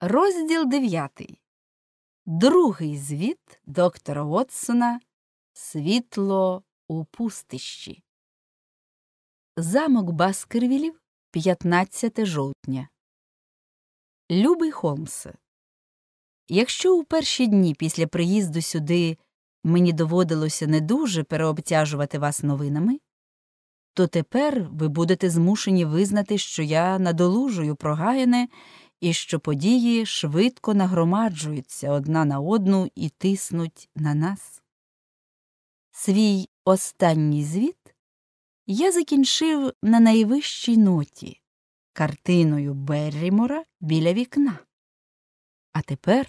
Розділ 9. Другий звіт доктора Уотсона Світло у пустищі. Замок Баскервілів 15 жовтня. Любий Холмсе. Якщо у перші дні після приїзду сюди мені доводилося не дуже переобтяжувати вас новинами, то тепер ви будете змушені визнати, що я надолужую прогаяне і що події швидко нагромаджуються одна на одну і тиснуть на нас. Свій останній звіт я закінчив на найвищій ноті картиною Беррімора біля вікна. А тепер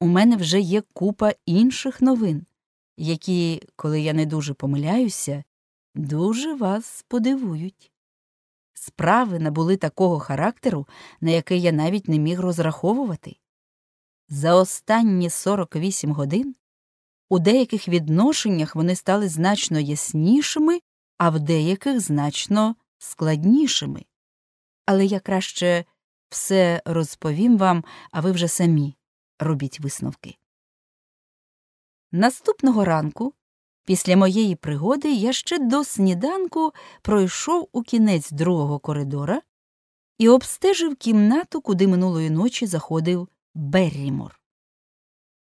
у мене вже є купа інших новин, які, коли я не дуже помиляюся, дуже вас подивують. Справи набули такого характеру, на який я навіть не міг розраховувати. За останні 48 годин у деяких відношеннях вони стали значно яснішими, а в деяких значно складнішими. Але я краще все розповім вам, а ви вже самі робіть висновки. Наступного ранку Після моєї пригоди я ще до сніданку пройшов у кінець другого коридора і обстежив кімнату, куди минулої ночі заходив Беррімор.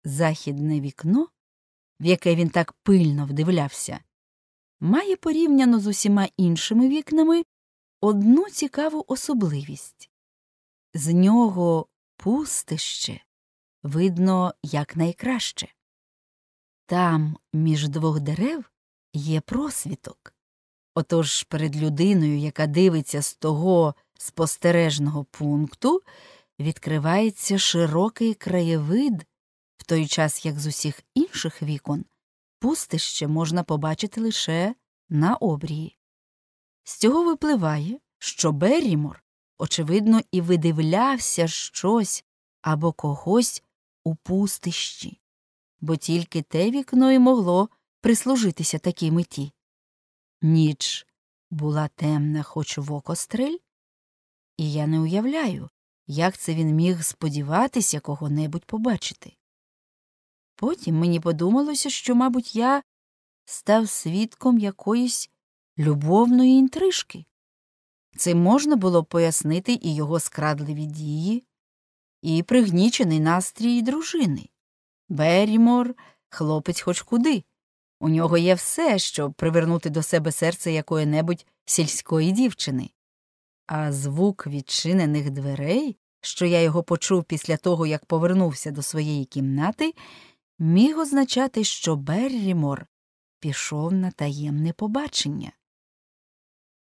Західне вікно, в яке він так пильно вдивлявся, має порівняно з усіма іншими вікнами одну цікаву особливість з нього пустище видно якнайкраще. Там, між двох дерев, є просвіток. Отож перед людиною, яка дивиться з того спостережного пункту, відкривається широкий краєвид, в той час як з усіх інших вікон, пустище можна побачити лише на обрії. З цього випливає, що берімор, очевидно, і видивлявся щось або когось у пустищі бо тільки те вікно й могло прислужитися такій меті. Ніч була темна, хоч в око і я не уявляю, як це він міг сподіватися кого небудь побачити. Потім мені подумалося, що, мабуть, я став свідком якоїсь любовної інтрижки. Цим можна було пояснити і його скрадливі дії, і пригнічений настрій дружини. Беррімор хлопець хоч куди. У нього є все, щоб привернути до себе серце якої-небудь сільської дівчини. А звук відчинених дверей, що я його почув після того, як повернувся до своєї кімнати, міг означати, що Беррімор пішов на таємне побачення.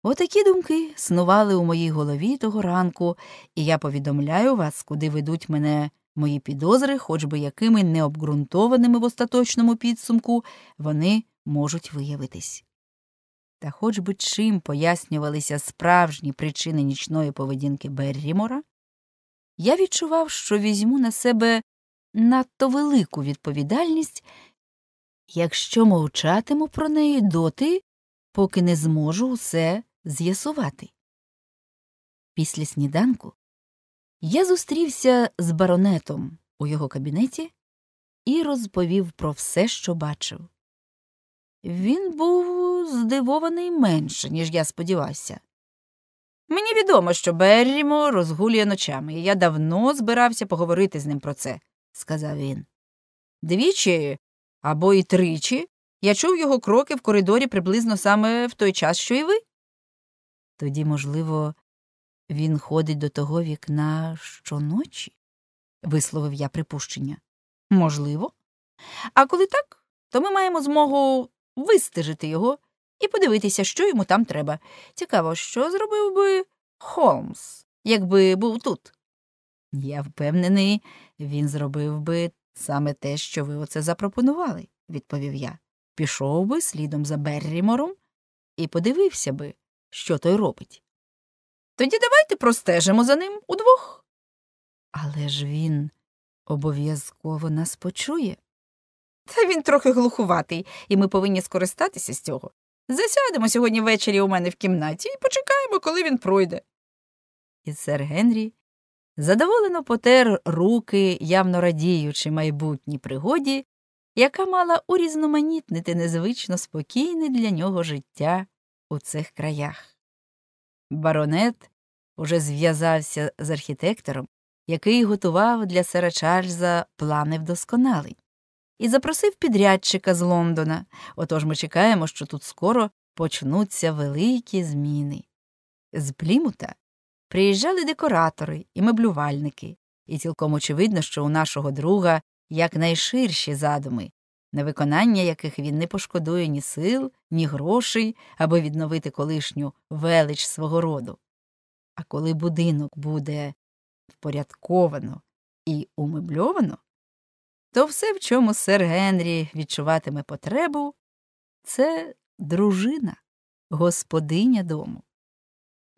Отакі думки снували у моїй голові того ранку, і я повідомляю вас, куди ведуть мене Мої підозри, хоч би якими необґрунтованими в остаточному підсумку, вони можуть виявитись. Та хоч би чим пояснювалися справжні причини нічної поведінки Беррімора, я відчував, що візьму на себе надто велику відповідальність, якщо мовчатиму про неї доти, поки не зможу усе з'ясувати. Після сніданку я зустрівся з баронетом у його кабінеті і розповів про все, що бачив. Він був здивований менше, ніж я сподівався. Мені відомо, що Беррімо розгулює ночами, і я давно збирався поговорити з ним про це, сказав він. Двічі або і тричі я чув його кроки в коридорі приблизно саме в той час, що й ви. Тоді, можливо, він ходить до того вікна щоночі, висловив я припущення. Можливо. А коли так, то ми маємо змогу вистежити його і подивитися, що йому там треба. Цікаво, що зробив би Холмс, якби був тут. Я впевнений, він зробив би саме те, що ви оце запропонували, відповів я. Пішов би слідом за Беррімором і подивився би, що той робить. Тоді давайте простежимо за ним удвох. Але ж він обов'язково нас почує. Та він трохи глухуватий, і ми повинні скористатися з цього. Засядемо сьогодні ввечері у мене в кімнаті і почекаємо, коли він пройде. І сер Генрі задоволено потер руки, явно радіючи майбутній пригоді, яка мала урізноманітнити незвично спокійне для нього життя у цих краях. Баронет уже зв'язався з архітектором, який готував для сера Чарльза плани вдосконалень, і запросив підрядчика з Лондона. Отож ми чекаємо, що тут скоро почнуться великі зміни. З Плімута приїжджали декоратори і меблювальники, і цілком очевидно, що у нашого друга якнайширші задуми, на виконання яких він не пошкодує ні сил, ні грошей, аби відновити колишню велич свого роду. А коли будинок буде впорядковано і умебльовано, то все, в чому сер Генрі відчуватиме потребу, це дружина, господиня дому.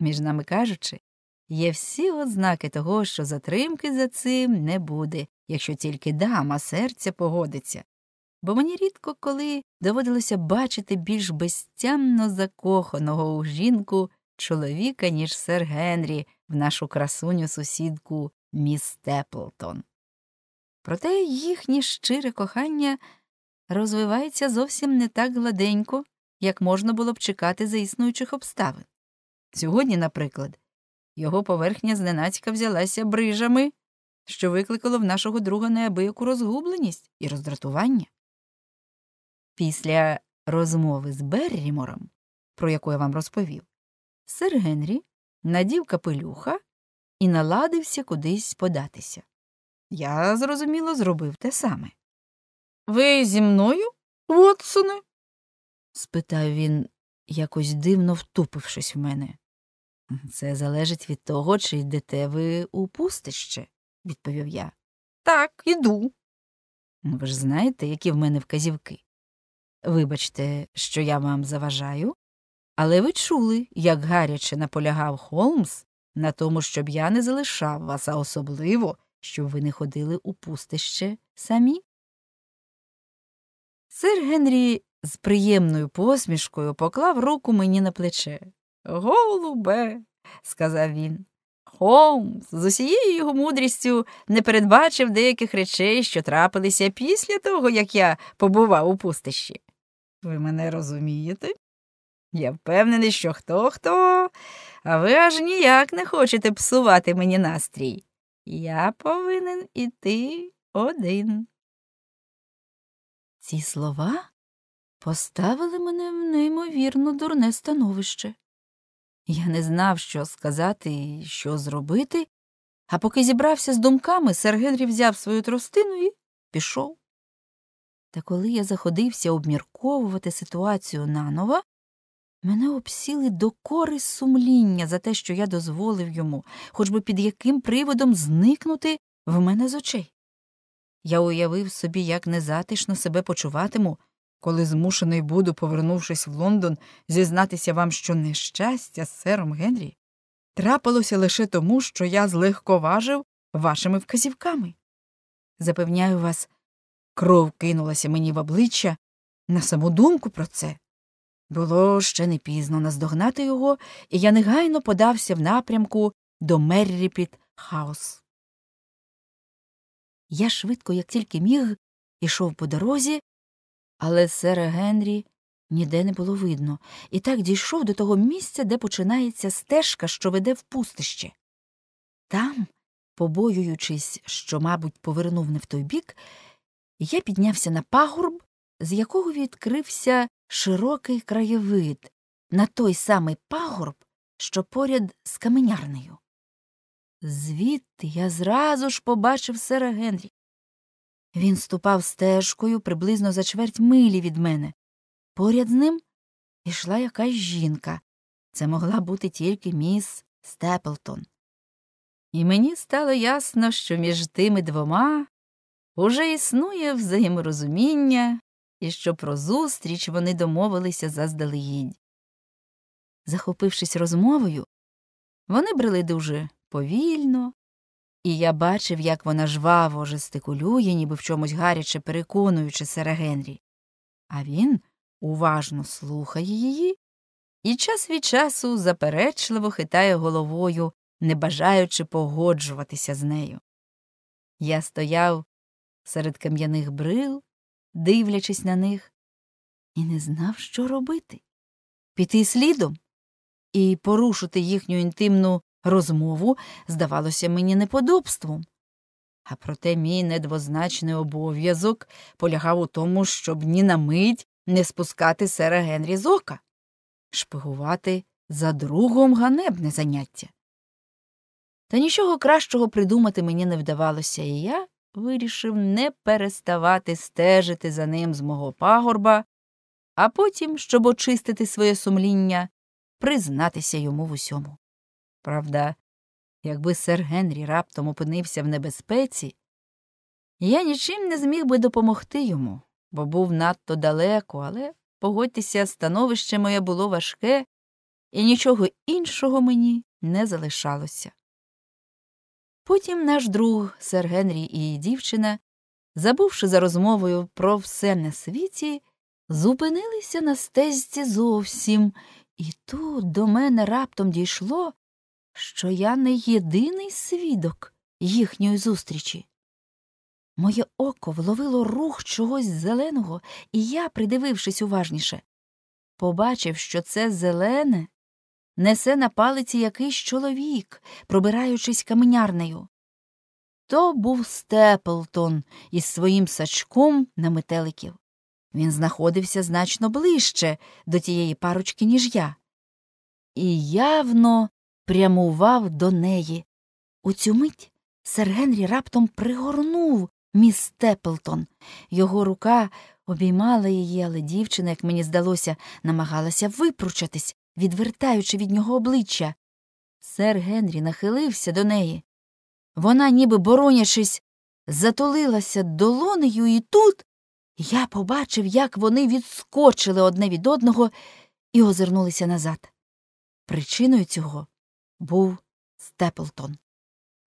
Між нами кажучи, є всі ознаки того, що затримки за цим не буде, якщо тільки дама серця погодиться бо мені рідко коли доводилося бачити більш безтямно закоханого у жінку чоловіка, ніж сер Генрі, в нашу красуню сусідку міс Теплтон. Проте їхнє щире кохання розвивається зовсім не так гладенько, як можна було б чекати за існуючих обставин. Сьогодні, наприклад, його поверхня зненацька взялася брижами, що викликало в нашого друга неабияку розгубленість і роздратування. Після розмови з Беррімором, про яку я вам розповів, сир Генрі надів капелюха і наладився кудись податися. Я, зрозуміло, зробив те саме. Ви зі мною, Вотсоне? спитав він, якось дивно втупившись в мене. Це залежить від того, чи йдете ви у пустище, відповів я. Так, іду. «Ну, ви ж знаєте, які в мене вказівки. Вибачте, що я вам заважаю, але ви чули, як гаряче наполягав Холмс на тому, щоб я не залишав вас, а особливо, щоб ви не ходили у пустище самі. Сир Генрі з приємною посмішкою поклав руку мені на плече. Голубе, сказав він. Холмс з усією його мудрістю не передбачив деяких речей, що трапилися після того, як я побував у пустищі. Ви мене розумієте? Я впевнений, що хто хто, а ви аж ніяк не хочете псувати мені настрій. Я повинен іти один. Ці слова поставили мене в неймовірно дурне становище. Я не знав, що сказати і що зробити, а поки зібрався з думками, сер Генрі взяв свою тростину і пішов. Та коли я заходився обмірковувати ситуацію наново, мене обсіли докори сумління за те, що я дозволив йому, хоч би під яким приводом зникнути в мене з очей. Я уявив собі, як незатишно себе почуватиму, коли змушений буду, повернувшись в Лондон, зізнатися вам, що нещастя з сером Генрі трапилося лише тому, що я злегковажив вашими вказівками. Запевняю вас, Кров кинулася мені в обличчя на саму думку про це. Було ще не пізно наздогнати його, і я негайно подався в напрямку до Мерріпіт Хаус. Я швидко, як тільки міг, ішов по дорозі, але сера Генрі ніде не було видно, і так дійшов до того місця, де починається стежка, що веде в пустище. Там, побоюючись, що, мабуть, повернув не в той бік, я піднявся на пагорб, з якого відкрився широкий краєвид на той самий пагорб, що поряд з каменярнею. Звідти я зразу ж побачив сера Генрі. Він ступав стежкою приблизно за чверть милі від мене. Поряд з ним ішла якась жінка. Це могла бути тільки міс Степлтон. І мені стало ясно, що між тими двома Уже існує взаєморозуміння, і що про зустріч вони домовилися заздалегідь. Захопившись розмовою, вони брели дуже повільно, і я бачив, як вона жваво жестикулює, ніби в чомусь гаряче переконуючи сера Генрі, а він уважно слухає її і час від часу заперечливо хитає головою, не бажаючи погоджуватися з нею. Я стояв серед кам'яних брил, дивлячись на них, і не знав, що робити піти слідом і порушити їхню інтимну розмову здавалося мені неподобством. А проте мій недвозначний обов'язок полягав у тому, щоб ні на мить не спускати сера Генрі з ока, шпигувати за другом ганебне заняття. Та нічого кращого придумати мені не вдавалося, і я вирішив не переставати стежити за ним з мого пагорба, а потім, щоб очистити своє сумління, признатися йому в усьому. Правда, якби сер Генрі раптом опинився в небезпеці, я нічим не зміг би допомогти йому, бо був надто далеко, але, погодьтеся, становище моє було важке, і нічого іншого мені не залишалося. Потім наш друг сер Генрі і її дівчина, забувши за розмовою про все на світі, зупинилися на стежці зовсім, і тут до мене раптом дійшло, що я не єдиний свідок їхньої зустрічі. Моє око вловило рух чогось зеленого, і я, придивившись уважніше, побачив, що це зелене несе на палиці якийсь чоловік, пробираючись каменярнею. То був Степлтон із своїм сачком на метеликів. Він знаходився значно ближче до тієї парочки, ніж я, і явно прямував до неї. У цю мить сер Генрі раптом пригорнув міс Степлтон. Його рука обіймала її, але дівчина, як мені здалося, намагалася випручатись відвертаючи від нього обличчя. Сер Генрі нахилився до неї. Вона, ніби боронячись, затулилася долонею, і тут я побачив, як вони відскочили одне від одного і озирнулися назад. Причиною цього був Степлтон.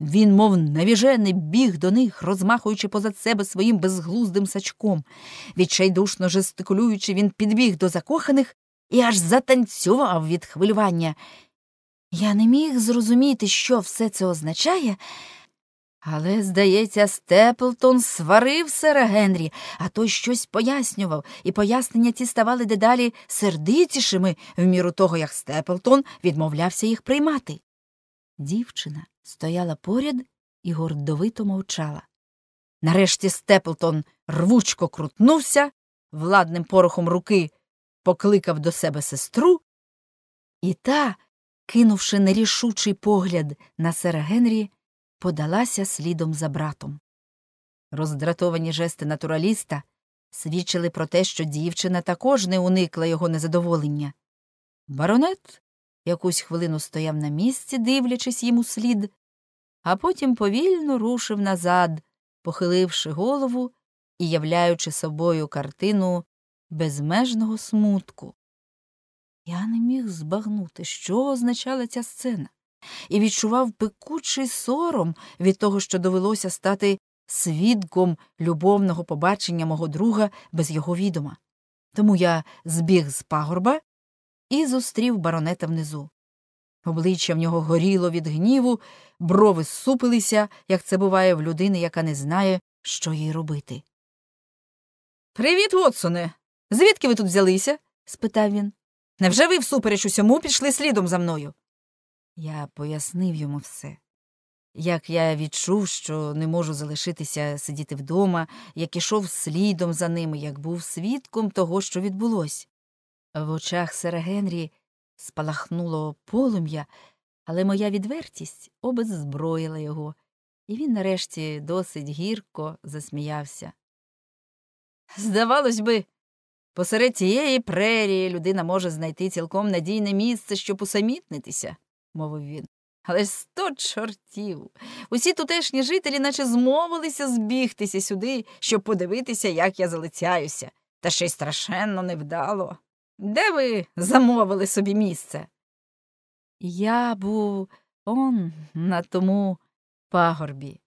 Він, мов навіжений, біг до них, розмахуючи позад себе своїм безглуздим сачком. Відчайдушно жестикулюючи, він підбіг до закоханих і аж затанцював від хвилювання. Я не міг зрозуміти, що все це означає, але, здається, Степлтон сварив сера Генрі, а той щось пояснював, і пояснення ті ставали дедалі сердитішими в міру того, як Степлтон відмовлявся їх приймати. Дівчина стояла поряд і гордовито мовчала. Нарешті Степлтон рвучко крутнувся владним порохом руки покликав до себе сестру, і та, кинувши нерішучий погляд на сера Генрі, подалася слідом за братом. Роздратовані жести натураліста свідчили про те, що дівчина також не уникла його незадоволення. Баронет якусь хвилину стояв на місці, дивлячись йому слід, а потім повільно рушив назад, похиливши голову і являючи собою картину безмежного смутку. Я не міг збагнути, що означала ця сцена, і відчував пекучий сором від того, що довелося стати свідком любовного побачення мого друга без його відома. Тому я збіг з пагорба і зустрів баронета внизу. Обличчя в нього горіло від гніву, брови супилися, як це буває в людини, яка не знає, що їй робити. Привіт, Вотсоне. Звідки ви тут взялися? спитав він. Невже ви всупереч усьому пішли слідом за мною? Я пояснив йому все. Як я відчув, що не можу залишитися сидіти вдома, як ішов слідом за ними, як був свідком того, що відбулось. В очах сера Генрі спалахнуло полум'я, але моя відвертість обеззброїла його, і він нарешті досить гірко засміявся. Здавалось би, Посеред цієї прерії людина може знайти цілком надійне місце, щоб усамітнитися, мовив він. Але сто чортів. Усі тутешні жителі наче змовилися збігтися сюди, щоб подивитися, як я залицяюся, та ще й страшенно невдало. Де ви замовили собі місце? Я був он на тому пагорбі.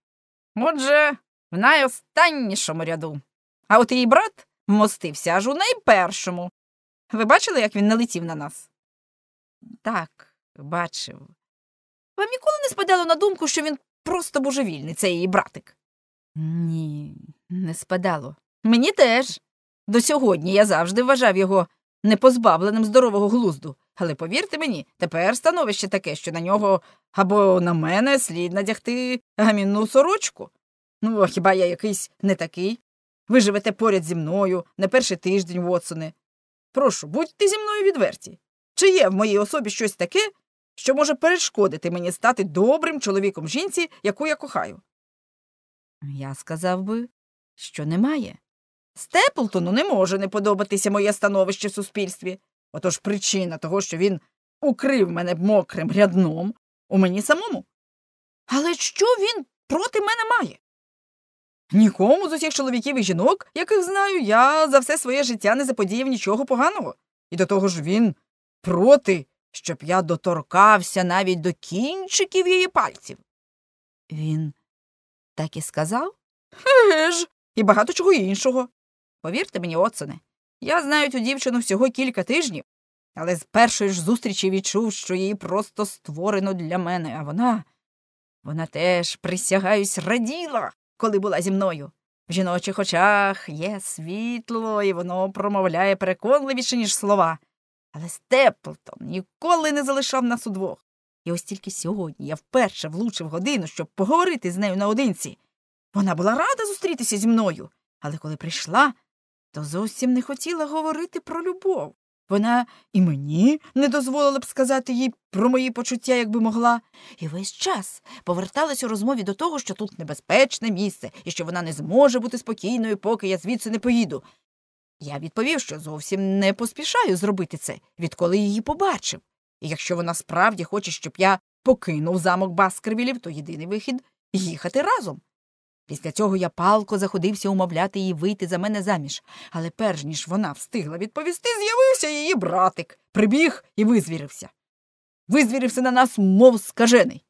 Отже, в найостаннішому ряду. А от її брат Мостився аж у найпершому. Ви бачили, як він налетів на нас? Так, бачив. Вам ніколи не спадало на думку, що він просто божевільний, це її братик? Ні, не спадало. Мені теж. До сьогодні я завжди вважав його непозбавленим здорового глузду. Але повірте мені, тепер становище таке, що на нього або на мене слід надягти гамінну сорочку. Ну, хіба я якийсь не такий? Ви живете поряд зі мною на перший тиждень, Вотсоне. Прошу, будьте зі мною відверті. Чи є в моїй особі щось таке, що може перешкодити мені стати добрим чоловіком жінці, яку я кохаю? Я сказав би, що немає. Степлтону не може не подобатися моє становище в суспільстві. Отож причина того, що він укрив мене мокрим рядном у мені самому. Але що він проти мене має? Нікому з усіх чоловіків і жінок, яких знаю, я за все своє життя не заподіяв нічого поганого. І до того ж він проти, щоб я доторкався навіть до кінчиків її пальців. Він так і сказав? Еге ж, і багато чого іншого. Повірте мені, Отсоне, я знаю цю дівчину всього кілька тижнів, але з першої ж зустрічі відчув, що її просто створено для мене, а вона, вона теж присягаюсь раділа коли була зі мною. В жіночих очах є світло, і воно промовляє переконливіше, ніж слова. Але Степлтон ніколи не залишав нас удвох. І ось тільки сьогодні я вперше влучив годину, щоб поговорити з нею наодинці. Вона була рада зустрітися зі мною, але коли прийшла, то зовсім не хотіла говорити про любов. Вона і мені не дозволила б сказати їй про мої почуття, якби могла, і весь час поверталась у розмові до того, що тут небезпечне місце і що вона не зможе бути спокійною, поки я звідси не поїду. Я відповів, що зовсім не поспішаю зробити це, відколи її побачив. І якщо вона справді хоче, щоб я покинув замок Баскервілів, то єдиний вихід їхати разом. Після цього я палко заходився умовляти її вийти за мене заміж, але перш ніж вона встигла відповісти, з'явився її братик, прибіг і визвірився. Визвірився на нас, мов скажений.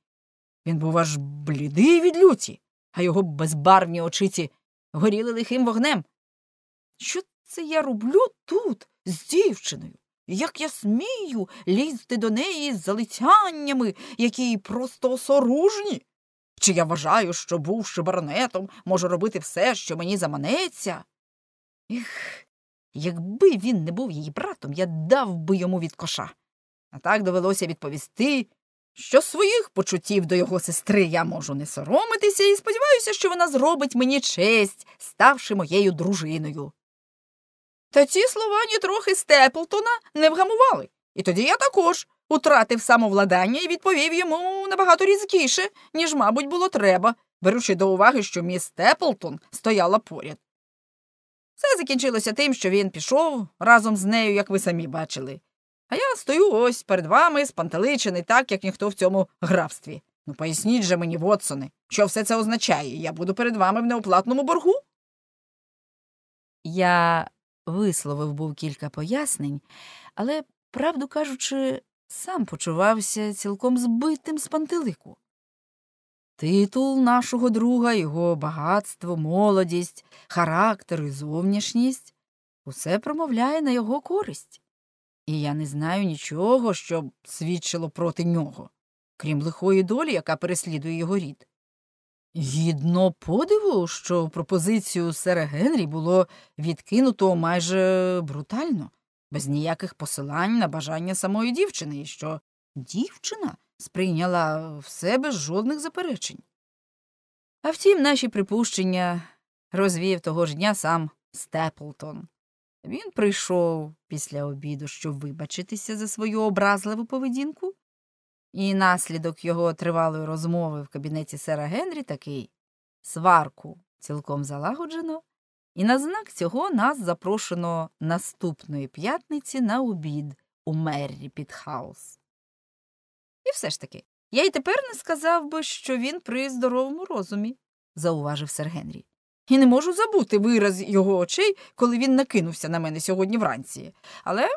Він був аж блідий від люті, а його безбарвні очиці горіли лихим вогнем. Що це я роблю тут з дівчиною? Як я смію лізти до неї з залицяннями, які просто осоружні? Чи я вважаю, що, бувши баронетом, можу робити все, що мені заманеться? Ех, якби він не був її братом, я дав би йому від коша. А так довелося відповісти, що своїх почуттів до його сестри я можу не соромитися і сподіваюся, що вона зробить мені честь, ставши моєю дружиною. Та ці слова нітрохи Степлтона не вгамували, і тоді я також утратив самовладання і відповів йому набагато різкіше, ніж, мабуть, було треба, беручи до уваги, що міс Теплтон стояла поряд. Все закінчилося тим, що він пішов разом з нею, як ви самі бачили. А я стою ось перед вами, спантеличений, так як ніхто в цьому графстві. Ну, поясніть же мені, Вотсоне, що все це означає, я буду перед вами в неоплатному боргу. Я висловив був кілька пояснень, але, правду кажучи, сам почувався цілком збитим з пантелику. Титул нашого друга, його багатство, молодість, характер і зовнішність усе промовляє на його користь, і я не знаю нічого, що свідчило проти нього, крім лихої долі, яка переслідує його рід. Гідно подиву, що пропозицію сера Генрі було відкинуто майже брутально без ніяких посилань на бажання самої дівчини, і що дівчина сприйняла все без жодних заперечень. А втім, наші припущення розвів того ж дня сам Степлтон. Він прийшов після обіду, щоб вибачитися за свою образливу поведінку, і наслідок його тривалої розмови в кабінеті сера Генрі такий сварку цілком залагоджено. І на знак цього нас запрошено наступної п'ятниці на обід у Меррі Підхаус. І все ж таки, я й тепер не сказав би, що він при здоровому розумі, зауважив сер Генрі. І не можу забути вираз його очей, коли він накинувся на мене сьогодні вранці. Але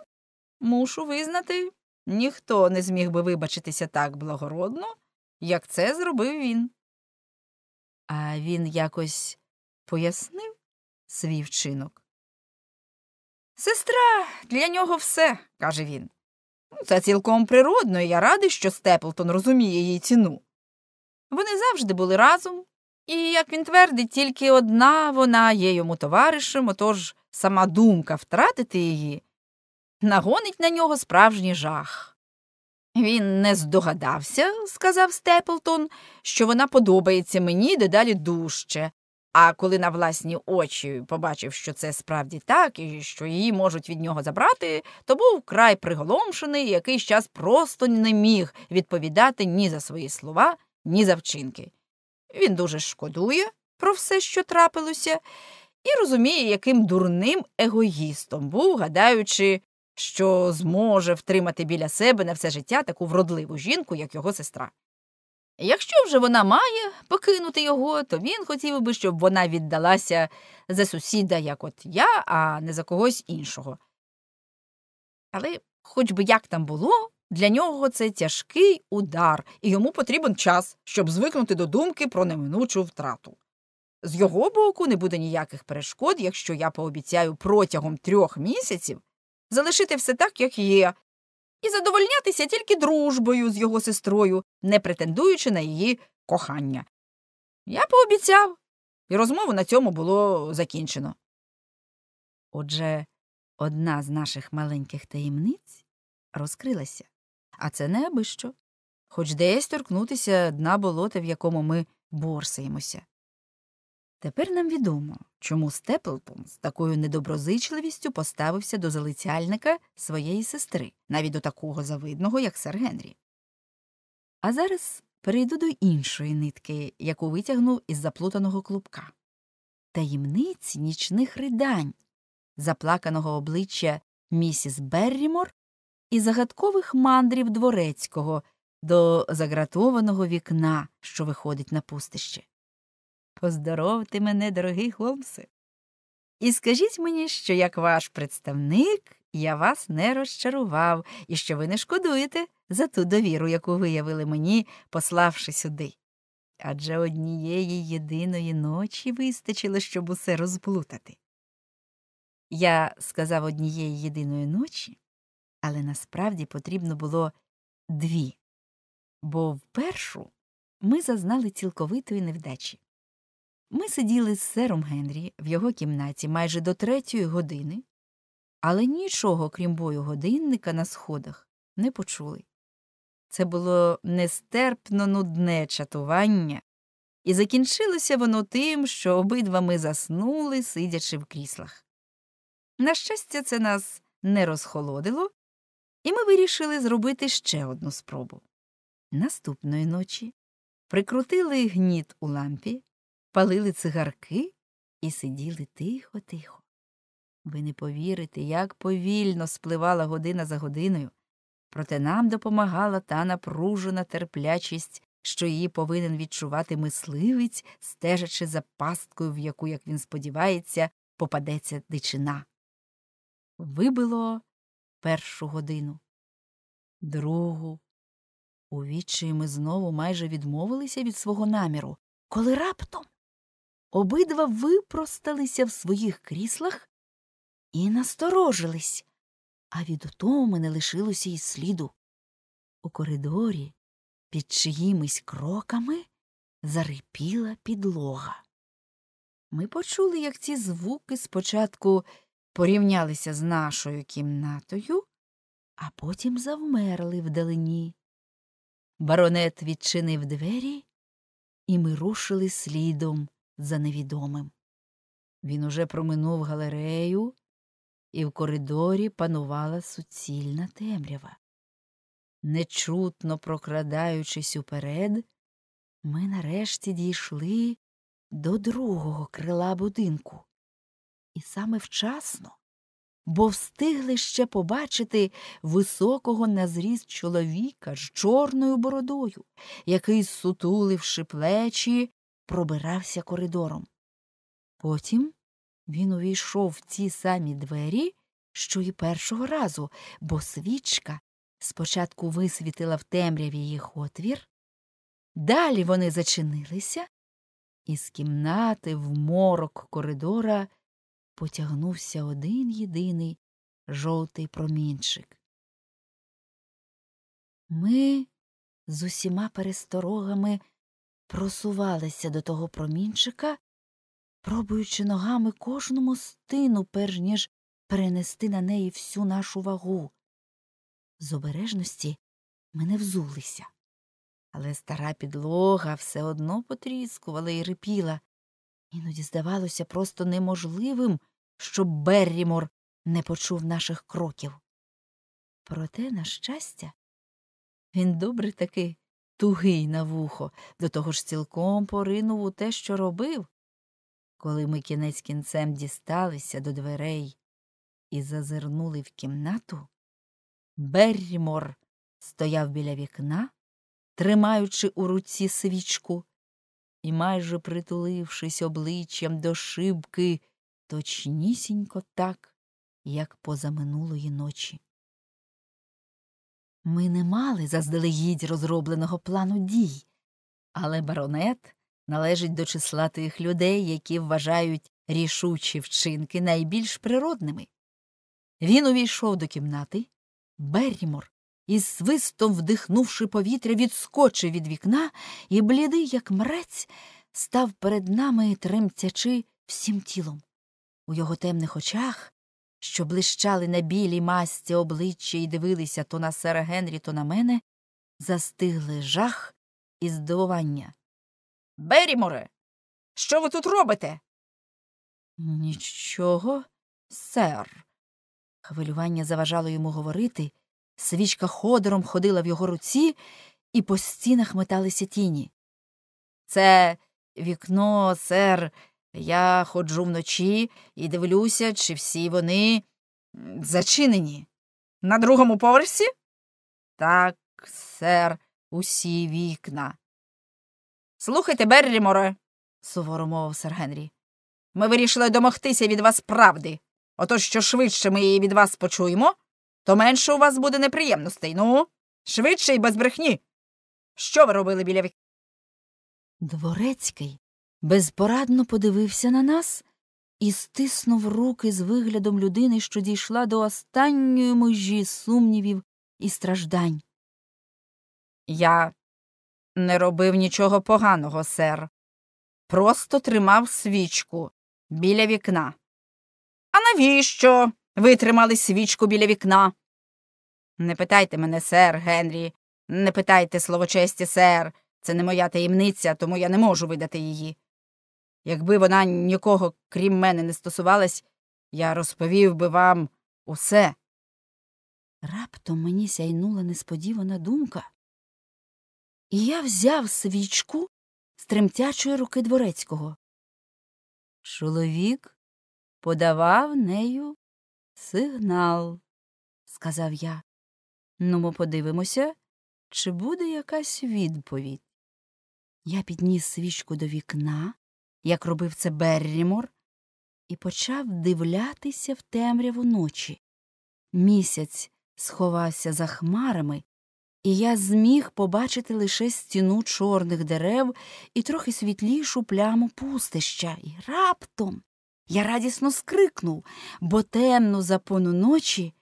мушу визнати, ніхто не зміг би вибачитися так благородно, як це зробив він. А він якось пояснив свій вчинок. Сестра для нього все, каже він. «Ну, це цілком природно, і я радий, що Степлтон розуміє її ціну. Вони завжди були разом, і, як він твердить, тільки одна вона є йому товаришем, отож сама думка втратити її нагонить на нього справжній жах. Він не здогадався, сказав Степлтон, що вона подобається мені дедалі дужче, а коли на власні очі побачив, що це справді так, і що її можуть від нього забрати, то був край приголомшений і якийсь час просто не міг відповідати ні за свої слова, ні за вчинки. Він дуже шкодує про все, що трапилося, і розуміє, яким дурним егоїстом був, гадаючи, що зможе втримати біля себе на все життя таку вродливу жінку, як його сестра. Якщо вже вона має покинути його, то він хотів би, щоб вона віддалася за сусіда, як от я, а не за когось іншого. Але хоч би як там було, для нього це тяжкий удар, і йому потрібен час, щоб звикнути до думки про неминучу втрату. З його боку, не буде ніяких перешкод, якщо я пообіцяю протягом трьох місяців залишити все так, як є, і задовольнятися тільки дружбою з його сестрою, не претендуючи на її кохання. Я пообіцяв, і розмову на цьому було закінчено. Отже, одна з наших маленьких таємниць розкрилася, а це не аби що. хоч десь торкнутися дна болота, в якому ми борсаємося. Тепер нам відомо, чому Степлтон з такою недоброзичливістю поставився до залицяльника своєї сестри, навіть до такого завидного, як сер Генрі. А зараз перейду до іншої нитки, яку витягнув із заплутаного клубка таємниці нічних ридань, заплаканого обличчя місіс Беррімор і загадкових мандрів дворецького до загратованого вікна, що виходить на пустище. Поздоровте мене, дорогий Холмсе. І скажіть мені, що як ваш представник я вас не розчарував і що ви не шкодуєте за ту довіру, яку виявили мені, пославши сюди. Адже однієї єдиної ночі вистачило, щоб усе розплутати. Я сказав однієї єдиної ночі, але насправді потрібно було дві, бо в першу ми зазнали цілковитої невдачі. Ми сиділи з сером Генрі в його кімнаті майже до третьої години, але нічого, крім бою годинника на сходах, не почули. Це було нестерпно нудне чатування, і закінчилося воно тим, що обидва ми заснули, сидячи в кріслах. На щастя, це нас не розхолодило, і ми вирішили зробити ще одну спробу. Наступної ночі прикрутили гніт у лампі палили цигарки і сиділи тихо-тихо. Ви не повірите, як повільно спливала година за годиною, проте нам допомагала та напружена терплячість, що її повинен відчувати мисливець, стежачи за пасткою, в яку, як він сподівається, попадеться дичина. Вибило першу годину, другу. Увіччі ми знову майже відмовилися від свого наміру, коли раптом обидва випросталися в своїх кріслах і насторожились, а від утоми не лишилося й сліду. У коридорі під чиїмись кроками зарипіла підлога. Ми почули, як ці звуки спочатку порівнялися з нашою кімнатою, а потім завмерли вдалині. Баронет відчинив двері, і ми рушили слідом, за невідомим. Він уже проминув галерею, і в коридорі панувала суцільна темрява. Нечутно прокрадаючись уперед, ми нарешті дійшли до другого крила будинку. І саме вчасно, бо встигли ще побачити високого на зріст чоловіка з чорною бородою, який, сутуливши плечі, пробирався коридором. Потім він увійшов в ті самі двері, що й першого разу, бо свічка спочатку висвітила в темряві їх отвір, далі вони зачинилися, і з кімнати в морок коридора потягнувся один єдиний жовтий промінчик. Ми з усіма пересторогами просувалися до того промінчика, пробуючи ногами кожну мостину, перш ніж перенести на неї всю нашу вагу. З обережності ми не взулися. Але стара підлога все одно потріскувала і рипіла. Іноді здавалося просто неможливим, щоб Беррімор не почув наших кроків. Проте, на щастя, він добре таки тугий на вухо, до того ж цілком поринув у те, що робив. Коли ми кінець кінцем дісталися до дверей і зазирнули в кімнату, Беррімор стояв біля вікна, тримаючи у руці свічку і майже притулившись обличчям до шибки, точнісінько так, як позаминулої ночі. Ми не мали заздалегідь розробленого плану дій, але баронет належить до числа тих людей, які вважають рішучі вчинки найбільш природними. Він увійшов до кімнати, Беррімор, із свистом вдихнувши повітря, відскочив від вікна і, блідий, як мрець, став перед нами тремтячи всім тілом. У його темних очах що блищали на білій масці обличчя і дивилися то на сера Генрі, то на мене, застигли жах і здивування. Беріморе, що ви тут робите? Нічого, сер. Хвилювання заважало йому говорити. Свічка ходором ходила в його руці, і по стінах металися тіні. Це вікно, сер, я ходжу вночі і дивлюся, чи всі вони зачинені. На другому поверсі? Так, сер, усі вікна. Слухайте, Берріморе, суворо мовив сер Генрі. Ми вирішили домогтися від вас правди. Отож, що швидше ми її від вас почуємо, то менше у вас буде неприємностей. Ну, швидше і без брехні. Що ви робили біля вікна? Дворецький безпорадно подивився на нас і стиснув руки з виглядом людини, що дійшла до останньої межі сумнівів і страждань. Я не робив нічого поганого, сер. Просто тримав свічку біля вікна. А навіщо ви тримали свічку біля вікна? Не питайте мене, сер, Генрі, не питайте словочесті, сер. Це не моя таємниця, тому я не можу видати її. Якби вона нікого, крім мене, не стосувалась, я розповів би вам усе. Раптом мені сяйнула несподівана думка, і я взяв свічку з тремтячої руки дворецького. Чоловік подавав нею сигнал, сказав я. Ну, ми подивимося, чи буде якась відповідь. Я підніс свічку до вікна як робив це Беррімор, і почав дивлятися в темряву ночі. Місяць сховався за хмарами, і я зміг побачити лише стіну чорних дерев і трохи світлішу пляму пустища. І раптом я радісно скрикнув, бо темну запону ночі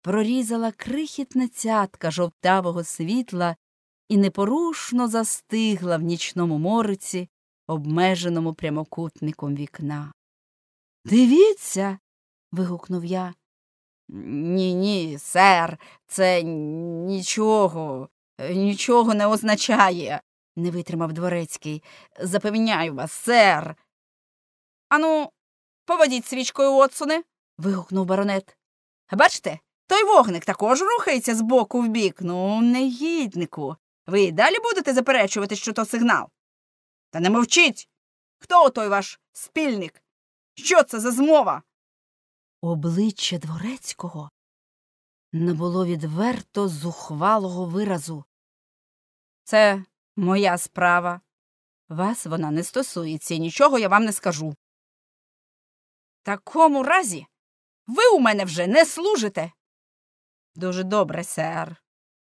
прорізала крихітна цятка жовтавого світла і непорушно застигла в нічному мориці обмеженому прямокутником вікна. Дивіться. вигукнув я. Ні, ні, сер, це нічого, нічого не означає, не витримав дворецький. Запевняю вас, сер. Ану, поводіть свічкою, Отсоне, вигукнув баронет. Бачите, той вогник також рухається з боку в бік. Ну, негіднику. Ви далі будете заперечувати, що то сигнал? Та не мовчіть! Хто той ваш спільник? Що це за змова? Обличчя дворецького набуло відверто зухвалого виразу. Це моя справа. Вас вона не стосується і нічого я вам не скажу. такому разі ви у мене вже не служите. Дуже добре, сер.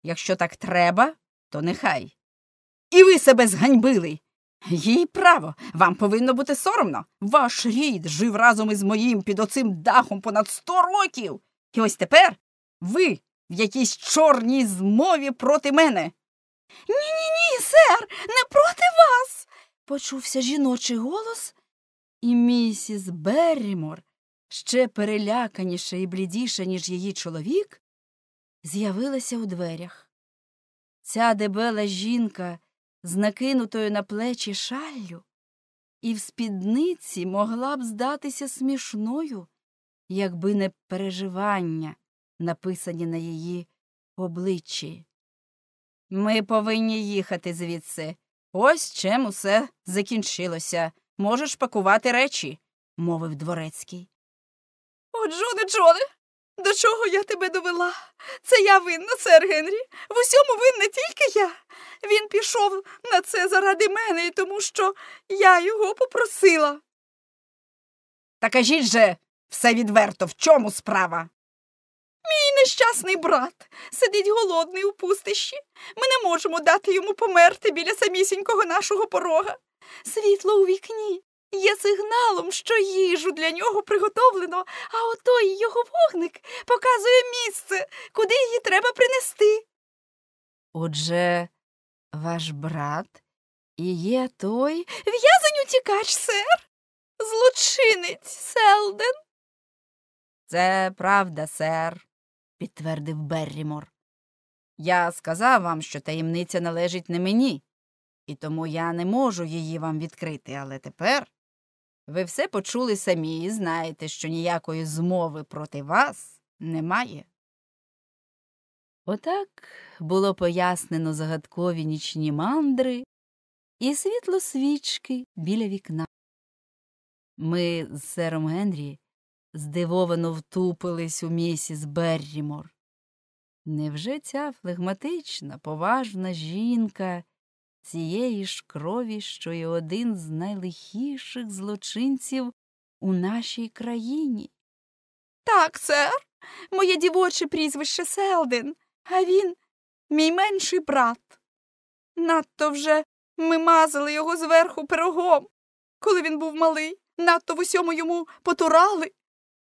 Якщо так треба, то нехай. І ви себе зганьбили. Їй право, вам повинно бути соромно. Ваш рід жив разом із моїм під оцим дахом понад сто років. І ось тепер ви в якійсь чорній змові проти мене. Ні, ні, ні, сер, не проти вас. почувся жіночий голос, і місіс Беррімор, ще переляканіше і блідіше, ніж її чоловік, з'явилася у дверях. Ця дебела жінка з накинутою на плечі шаллю, і в спідниці могла б здатися смішною, якби не переживання, написані на її обличчі. Ми повинні їхати звідси. Ось чим усе закінчилося. Можеш пакувати речі, мовив дворецький. О, Джоне, Джоне, до чого я тебе довела? Це я винна, сер Генрі. В усьому винна тільки я. Він пішов на це заради мене, тому що я його попросила. Та кажіть же все відверто, в чому справа? Мій нещасний брат сидить голодний у пустищі. Ми не можемо дати йому померти біля самісінького нашого порога. Світло у вікні є сигналом, що їжу для нього приготовлено, а отой його вогник показує місце, куди її треба принести. Отже, ваш брат і є той в'язень утікач, сер, злочинець Селден. Це правда, сер, підтвердив Беррімор. Я сказав вам, що таємниця належить не мені, і тому я не можу її вам відкрити, але тепер ви все почули самі і знаєте, що ніякої змови проти вас немає. Отак було пояснено загадкові нічні мандри і світло свічки біля вікна. Ми з сером Генрі здивовано втупились у місіс Беррімор. Невже ця флегматична, поважна жінка цієї ж крові, що й один з найлихіших злочинців у нашій країні. Так, сер, моє дівоче прізвище Селдин, а він мій менший брат. Надто вже ми мазали його зверху пирогом, коли він був малий, надто в усьому йому потурали.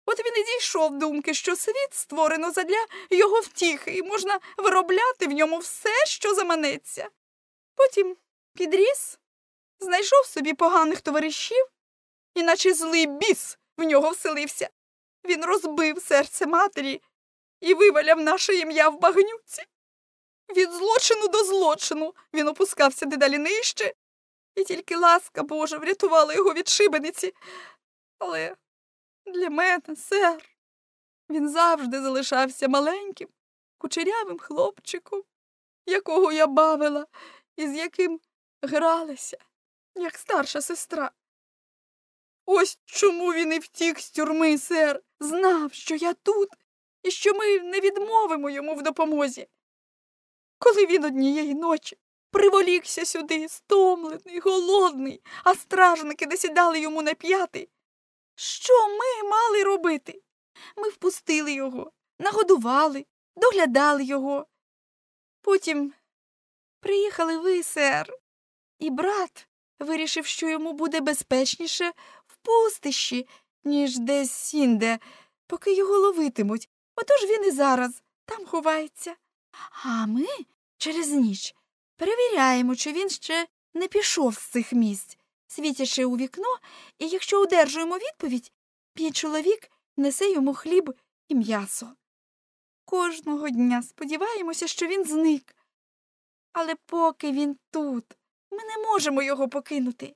От він і дійшов думки, що світ створено задля його втіхи, і можна виробляти в ньому все, що заманеться. Потім підріс, знайшов собі поганих товаришів, і наче злий біс в нього вселився. Він розбив серце матері і виваляв наше ім'я в багнюці. Від злочину до злочину він опускався дедалі нижче, і тільки ласка Божа врятувала його від шибениці. Але для мене, сер, він завжди залишався маленьким, кучерявим хлопчиком, якого я бавила із яким гралася, як старша сестра. Ось чому він і втік з тюрми, сер, знав, що я тут і що ми не відмовимо йому в допомозі. Коли він однієї ночі приволікся сюди, стомлений, голодний, а стражники не сідали йому на п'ятий, що ми мали робити? Ми впустили його, нагодували, доглядали його. Потім Приїхали ви, сер. І брат вирішив, що йому буде безпечніше в пустищі, ніж десь сінде, поки його ловитимуть. Отож він і зараз там ховається. А ми через ніч перевіряємо, чи він ще не пішов з цих місць, світячи у вікно, і якщо одержуємо відповідь, мій чоловік несе йому хліб і м'ясо. Кожного дня сподіваємося, що він зник. Але поки він тут, ми не можемо його покинути.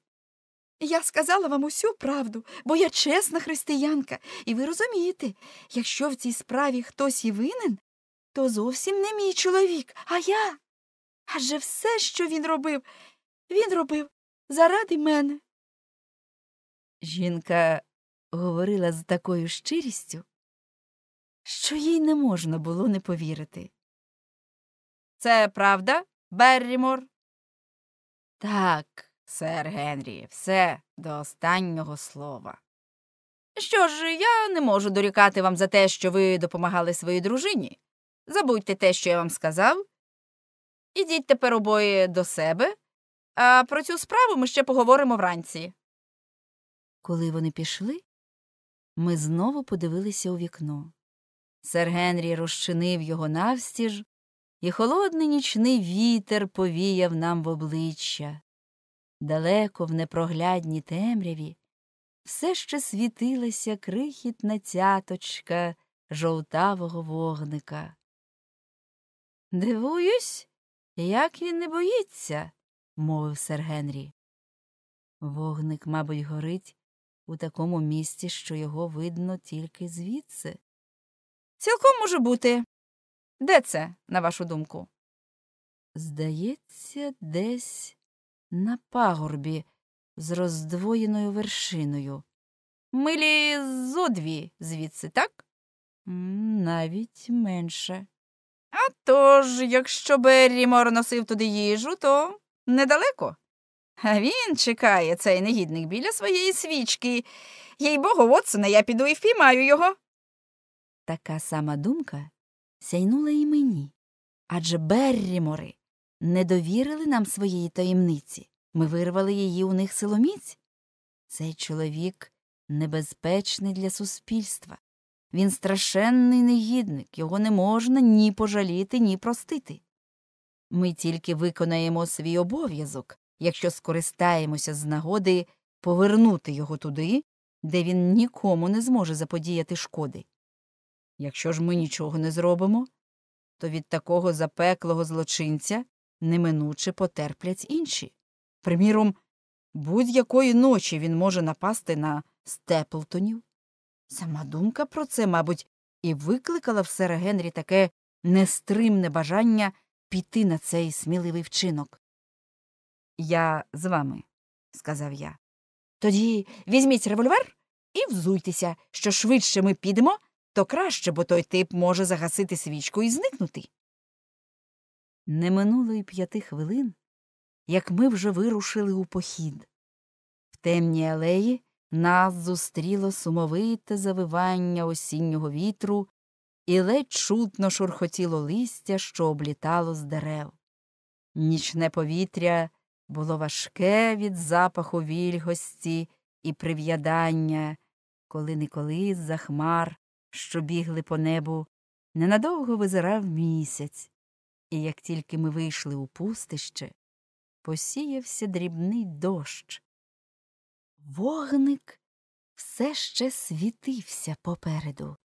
Я сказала вам усю правду, бо я чесна християнка, і ви розумієте, якщо в цій справі хтось і винен, то зовсім не мій чоловік, а я. Адже все, що він робив, він робив заради мене. Жінка говорила з такою щирістю, що їй не можна було не повірити. Це правда? Беррімор. Так, сер Генрі, все до останнього слова. Що ж, я не можу дорікати вам за те, що ви допомагали своїй дружині. Забудьте те, що я вам сказав. Ідіть тепер обоє до себе, а про цю справу ми ще поговоримо вранці. Коли вони пішли, ми знову подивилися у вікно. Сер Генрі розчинив його навстіж, і холодний нічний вітер повіяв нам в обличчя. Далеко в непроглядній темряві все ще світилася крихітна цяточка жовтавого вогника. Дивуюсь, як він не боїться, мовив сер Генрі. Вогник, мабуть, горить у такому місці, що його видно тільки звідси. Цілком може бути, де це, на вашу думку? Здається, десь на пагорбі з роздвоєною вершиною. Милі зо дві звідси, так? Навіть менше. А тож, якщо Беррімор носив туди їжу, то недалеко. А він чекає цей негідник біля своєї свічки. Їй богу, Вотсона, я піду і впіймаю його. Така сама думка сяйнула і мені. Адже Беррімори не довірили нам своєї таємниці. Ми вирвали її у них силоміць. Цей чоловік небезпечний для суспільства. Він страшенний негідник, його не можна ні пожаліти, ні простити. Ми тільки виконаємо свій обов'язок, якщо скористаємося з нагоди повернути його туди, де він нікому не зможе заподіяти шкоди. Якщо ж ми нічого не зробимо, то від такого запеклого злочинця неминуче потерплять інші. Приміром, будь-якої ночі він може напасти на степлтонів. Сама думка про це, мабуть, і викликала в сера Генрі таке нестримне бажання піти на цей сміливий вчинок. Я з вами, сказав я. Тоді візьміть револьвер і взуйтеся, що швидше ми підемо то краще, бо той тип може загасити свічку і зникнути. Не минуло й п'яти хвилин, як ми вже вирушили у похід. В темній алеї нас зустріло сумовите завивання осіннього вітру і ледь чутно шурхотіло листя, що облітало з дерев. Нічне повітря було важке від запаху вільгості і прив'ядання, коли-неколи з за хмар що бігли по небу, ненадовго визирав місяць, і як тільки ми вийшли у пустище, посіявся дрібний дощ. Вогник все ще світився попереду.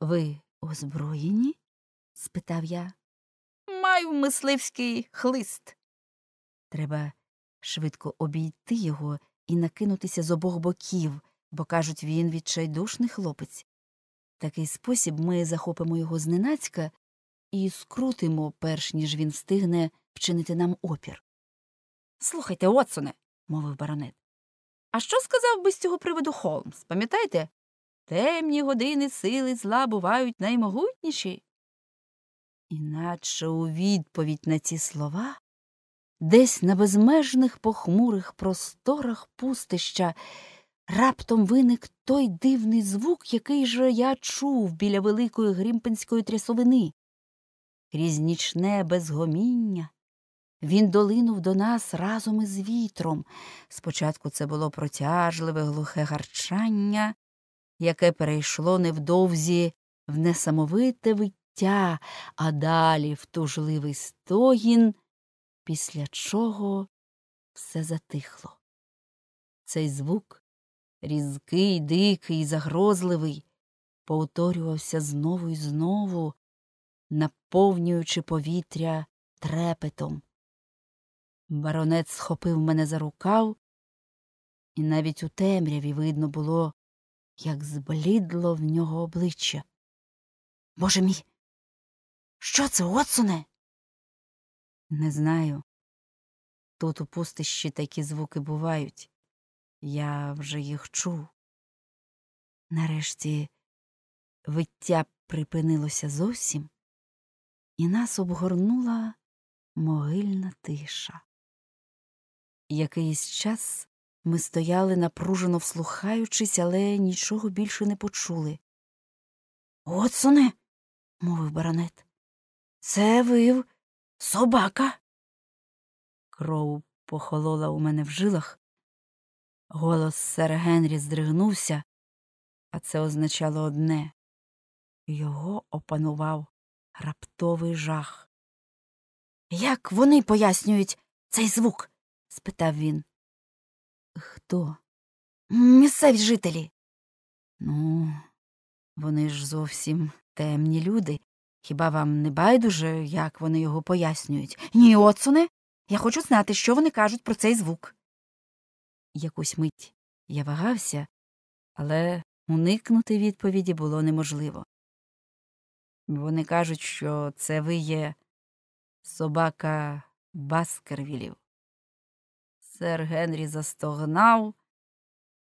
Ви озброєні? спитав я. Маю мисливський хлист. Треба швидко обійти його і накинутися з обох боків, бо, кажуть, він відчайдушний хлопець такий спосіб ми захопимо його зненацька і скрутимо, перш ніж він встигне вчинити нам опір. Слухайте, Отсоне, мовив баронет. А що сказав би з цього приводу Холмс? Пам'ятаєте? Темні години сили зла бувають наймогутніші. Іначе у відповідь на ці слова десь на безмежних похмурих просторах пустища Раптом виник той дивний звук, який же я чув біля великої грімпенської трясовини. Крізь нічне безгоміння він долинув до нас разом із вітром. Спочатку це було протяжливе глухе гарчання, яке перейшло невдовзі в несамовите виття, а далі в тужливий стогін, після чого все затихло. Цей звук різкий, дикий, загрозливий, повторювався знову і знову, наповнюючи повітря трепетом. Баронет схопив мене за рукав, і навіть у темряві видно було, як зблідло в нього обличчя. Боже мій, що це, Отсуне? Не знаю. Тут у пустищі такі звуки бувають. Я вже їх чув. Нарешті виття припинилося зовсім, і нас обгорнула могильна тиша. Якийсь час ми стояли, напружено вслухаючись, але нічого більше не почули. Отсоне, мовив баронет, це вив собака. Кров похолола у мене в жилах, Голос сера Генрі здригнувся, а це означало одне його опанував раптовий жах. Як вони пояснюють цей звук? спитав він. Хто? Місцеві жителі. Ну, вони ж зовсім темні люди. Хіба вам не байдуже, як вони його пояснюють? Ні, Отсуне, я хочу знати, що вони кажуть про цей звук. Якусь мить я вагався, але уникнути відповіді було неможливо. Вони кажуть, що це ви є собака Баскервілів. Сер Генрі застогнав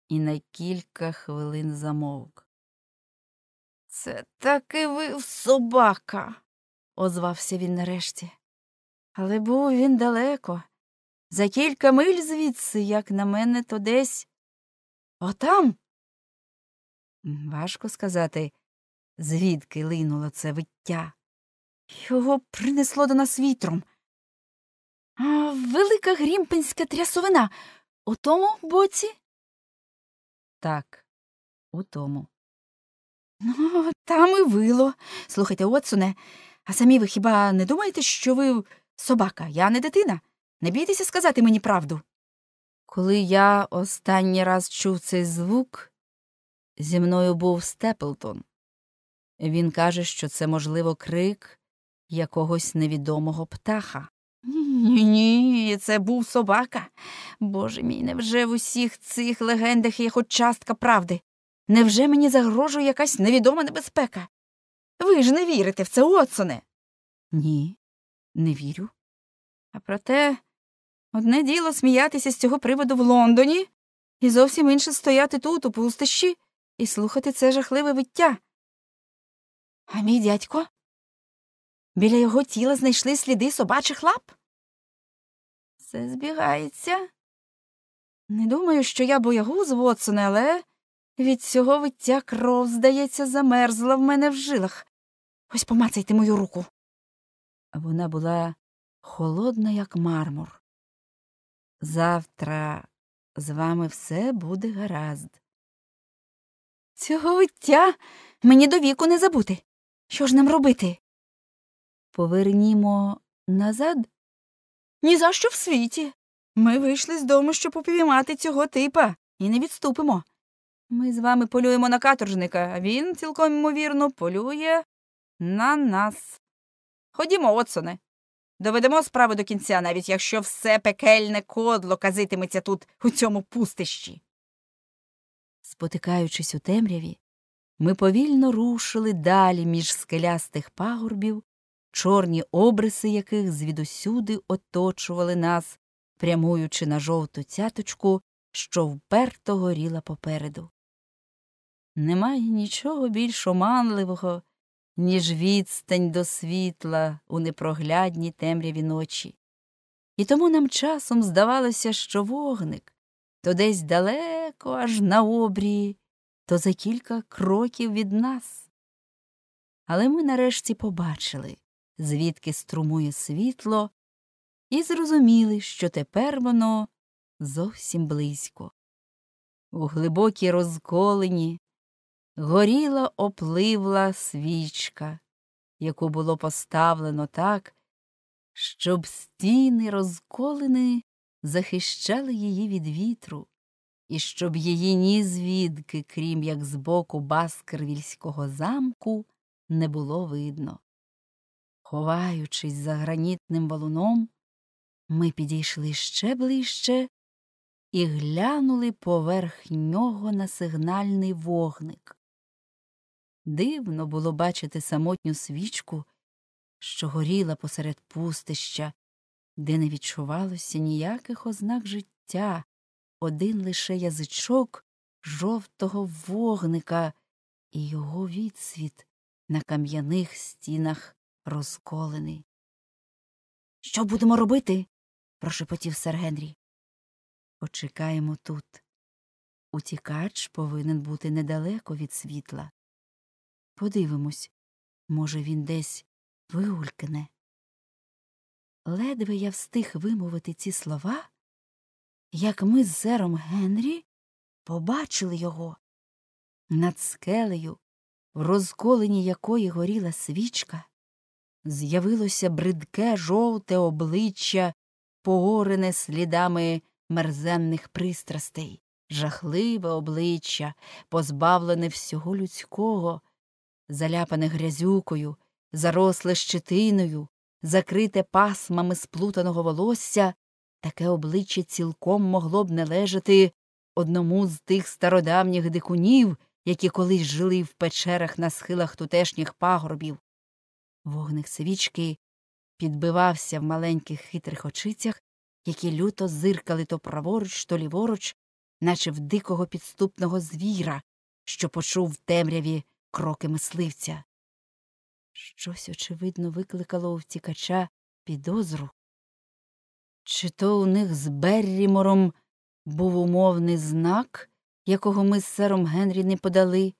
і на кілька хвилин замовк. Це таки ви собака, озвався він нарешті. Але був він далеко, за кілька миль звідси, як на мене, то десь. Отам. Важко сказати, звідки линуло це виття. Його принесло до нас вітром. А Велика грімпинська трясовина у тому боці? Так, у тому. Ну, там і вило. Слухайте, Отсуне, а самі ви хіба не думаєте, що ви собака? Я не дитина. Не бійтеся сказати мені правду. Коли я останній раз чув цей звук, зі мною був Степлтон. Він каже, що це, можливо, крик якогось невідомого птаха. Ні, ні, це був собака. Боже мій, невже в усіх цих легендах є хоч частка правди? Невже мені загрожує якась невідома небезпека? Ви ж не вірите в це, Отсоне? Ні, не вірю. А проте Одне діло сміятися з цього приводу в Лондоні, і зовсім інше стояти тут, у пустощі, і слухати це жахливе виття. А мій дядько? Біля його тіла знайшли сліди собачих лап? Все збігається. Не думаю, що я боягуз, Вотсона, але від цього виття кров, здається, замерзла в мене в жилах. Ось помацайте мою руку. Вона була холодна, як мармур. Завтра з вами все буде гаразд. Цього виття мені до віку не забути. Що ж нам робити? Повернімо назад? Ні за що в світі. Ми вийшли з дому, щоб упіймати цього типа, і не відступимо. Ми з вами полюємо на каторжника, а він, цілком ймовірно, полює на нас. Ходімо, Отсоне. Доведемо справу до кінця, навіть якщо все пекельне кодло казитиметься тут у цьому пустищі. Спотикаючись у темряві, ми повільно рушили далі між скелястих пагорбів, чорні обриси яких звідусюди оточували нас, прямуючи на жовту цяточку, що вперто горіла попереду. Немає нічого більш оманливого, ніж відстань до світла у непроглядній темряві ночі. І тому нам часом здавалося, що вогник то десь далеко, аж на обрії, то за кілька кроків від нас. Але ми нарешті побачили, звідки струмує світло, і зрозуміли, що тепер воно зовсім близько. У глибокій розколені горіла опливла свічка, яку було поставлено так, щоб стіни розколини захищали її від вітру, і щоб її ні звідки, крім як з боку Баскервільського замку, не було видно. Ховаючись за гранітним валуном, ми підійшли ще ближче і глянули поверх нього на сигнальний вогник, Дивно було бачити самотню свічку, що горіла посеред пустища, де не відчувалося ніяких ознак життя, один лише язичок жовтого вогника і його відсвіт на кам'яних стінах розколений. Що будемо робити? прошепотів сер Генрі. Почекаємо тут. Утікач повинен бути недалеко від світла. Подивимось, може, він десь вигулькне. Ледве я встиг вимовити ці слова, як ми з зером Генрі побачили його. Над скелею, в розколенні якої горіла свічка, з'явилося бридке жовте обличчя, поорене слідами мерзенних пристрастей, жахливе обличчя, позбавлене всього людського заляпане грязюкою, заросле щетиною, закрите пасмами сплутаного волосся, таке обличчя цілком могло б належати одному з тих стародавніх дикунів, які колись жили в печерах на схилах тутешніх пагорбів. Вогник свічки підбивався в маленьких хитрих очицях, які люто зиркали то праворуч, то ліворуч, наче в дикого підступного звіра, що почув в темряві кроки мисливця. Щось, очевидно, викликало у втікача підозру. Чи то у них з Беррімором був умовний знак, якого ми з сером Генрі не подали,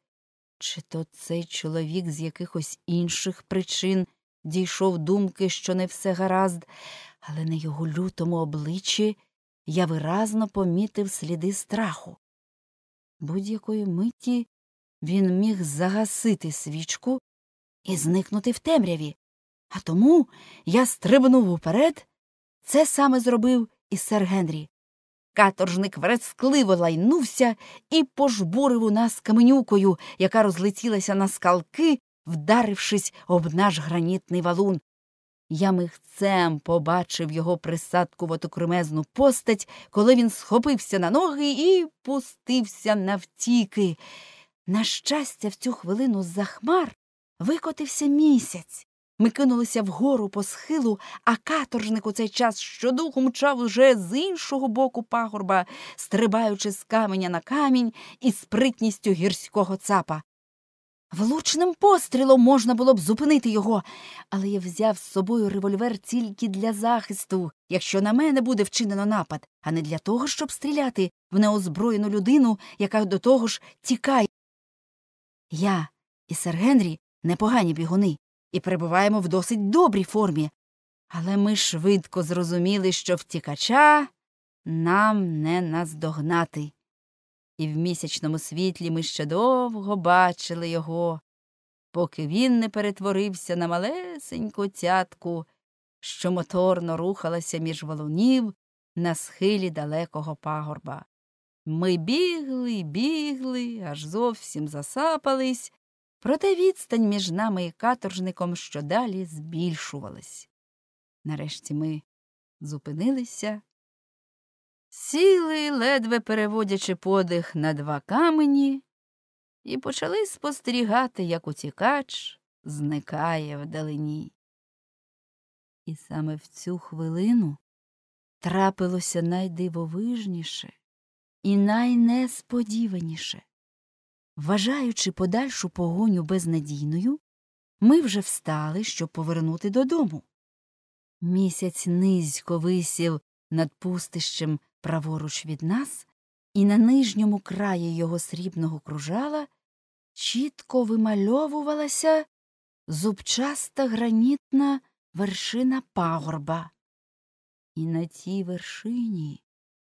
чи то цей чоловік з якихось інших причин дійшов думки, що не все гаразд, але на його лютому обличчі я виразно помітив сліди страху. Будь-якої миті він міг загасити свічку і зникнути в темряві. А тому я стрибнув уперед. Це саме зробив і сер Генрі. Каторжник врескливо лайнувся і пожбурив у нас каменюкою, яка розлетілася на скалки, вдарившись об наш гранітний валун. Я михцем побачив його присадку присадкувату кремезну постать, коли він схопився на ноги і пустився навтіки. На щастя, в цю хвилину з за хмар викотився місяць. Ми кинулися вгору по схилу, а каторжник у цей час щодуху мчав уже з іншого боку пагорба, стрибаючи з каменя на камінь і спритністю гірського цапа. Влучним пострілом можна було б зупинити його, але я взяв з собою револьвер тільки для захисту, якщо на мене буде вчинено напад, а не для того, щоб стріляти в неозброєну людину, яка до того ж тікає. Я і сер Генрі непогані бігуни і перебуваємо в досить добрій формі, але ми швидко зрозуміли, що втікача нам не наздогнати. І в місячному світлі ми ще довго бачили його, поки він не перетворився на малесеньку цятку, що моторно рухалася між валунів на схилі далекого пагорба. Ми бігли, бігли, аж зовсім засапались, проте відстань між нами і каторжником що далі збільшувалась. Нарешті ми зупинилися, сіли, ледве переводячи подих на два камені, і почали спостерігати, як утікач зникає вдалині. І саме в цю хвилину трапилося найдивовижніше і найнесподіваніше. Вважаючи подальшу погоню безнадійною, ми вже встали, щоб повернути додому. Місяць низько висів над пустищем праворуч від нас, і на нижньому краї його срібного кружала чітко вимальовувалася зубчаста гранітна вершина пагорба. І на тій вершині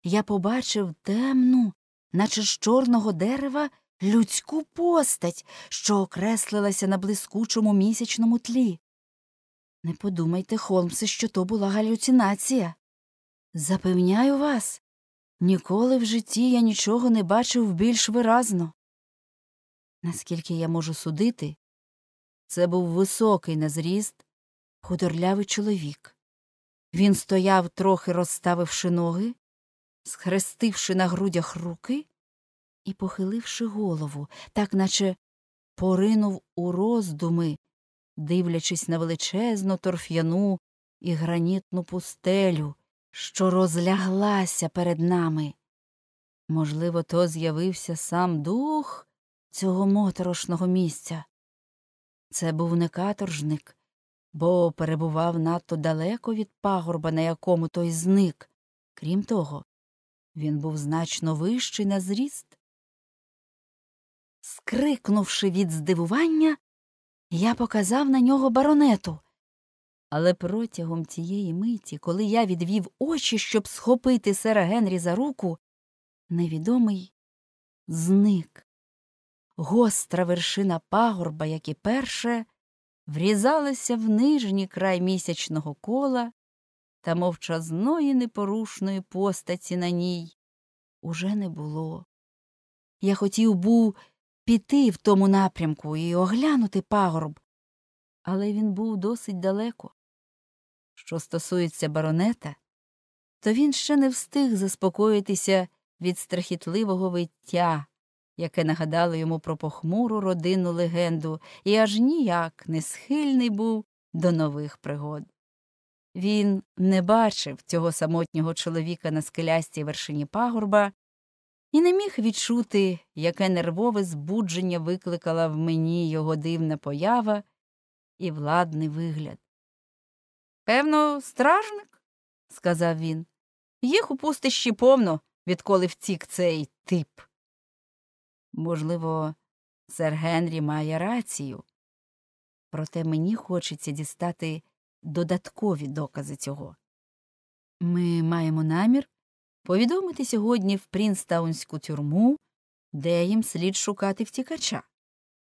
я побачив темну, наче з чорного дерева, людську постать, що окреслилася на блискучому місячному тлі. Не подумайте, Холмсе, що то була галюцинація. Запевняю вас, ніколи в житті я нічого не бачив більш виразно. Наскільки я можу судити, це був високий на зріст, худорлявий чоловік. Він стояв, трохи розставивши ноги, схрестивши на грудях руки і похиливши голову, так наче поринув у роздуми, дивлячись на величезну торф'яну і гранітну пустелю, що розляглася перед нами. Можливо, то з'явився сам дух цього моторошного місця. Це був не каторжник, бо перебував надто далеко від пагорба, на якому той зник. Крім того, він був значно вищий на зріст. Скрикнувши від здивування, я показав на нього баронету. Але протягом тієї миті, коли я відвів очі, щоб схопити сера Генрі за руку, невідомий зник. Гостра вершина пагорба, як і перше, врізалася в нижній край місячного кола, та мовчазної непорушної постаті на ній уже не було. Я хотів був піти в тому напрямку і оглянути пагорб, але він був досить далеко. Що стосується баронета, то він ще не встиг заспокоїтися від страхітливого виття, яке нагадало йому про похмуру родинну легенду, і аж ніяк не схильний був до нових пригод. Він не бачив цього самотнього чоловіка на скелястій вершині пагорба і не міг відчути, яке нервове збудження викликала в мені його дивна поява і владний вигляд. Певно, стражник, сказав він, їх у пустищі повно, відколи втік цей тип. Можливо, сер Генрі має рацію, проте мені хочеться дістати додаткові докази цього. Ми маємо намір повідомити сьогодні в Прінстаунську тюрму, де їм слід шукати втікача,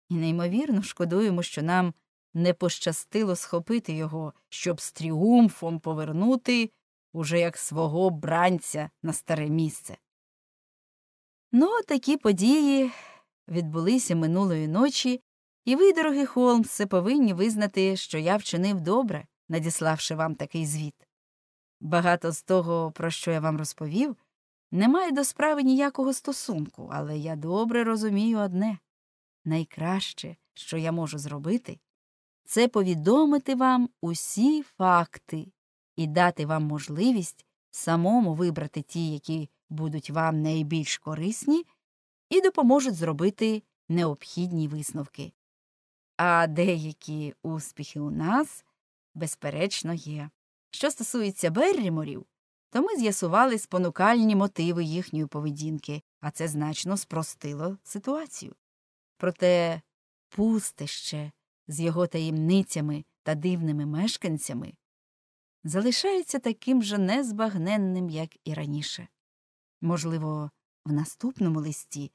і неймовірно шкодуємо, що нам не пощастило схопити його, щоб з тріумфом повернути уже як свого бранця на старе місце. Ну, такі події відбулися минулої ночі, і ви, дорогі Холмсе, повинні визнати, що я вчинив добре, надіславши вам такий звіт. Багато з того, про що я вам розповів, не має до справи ніякого стосунку, але я добре розумію одне найкраще, що я можу зробити, це повідомити вам усі факти і дати вам можливість самому вибрати ті, які будуть вам найбільш корисні, і допоможуть зробити необхідні висновки. А деякі успіхи у нас безперечно, є. Що стосується Берріморів, то ми з'ясували спонукальні мотиви їхньої поведінки, а це значно спростило ситуацію. Проте пустище з його таємницями та дивними мешканцями залишається таким же незбагненним, як і раніше. Можливо, в наступному листі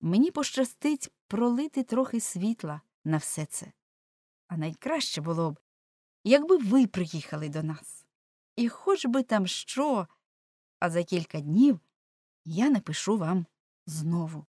мені пощастить пролити трохи світла на все це. А найкраще було б, якби ви приїхали до нас. І хоч би там що, а за кілька днів я напишу вам знову.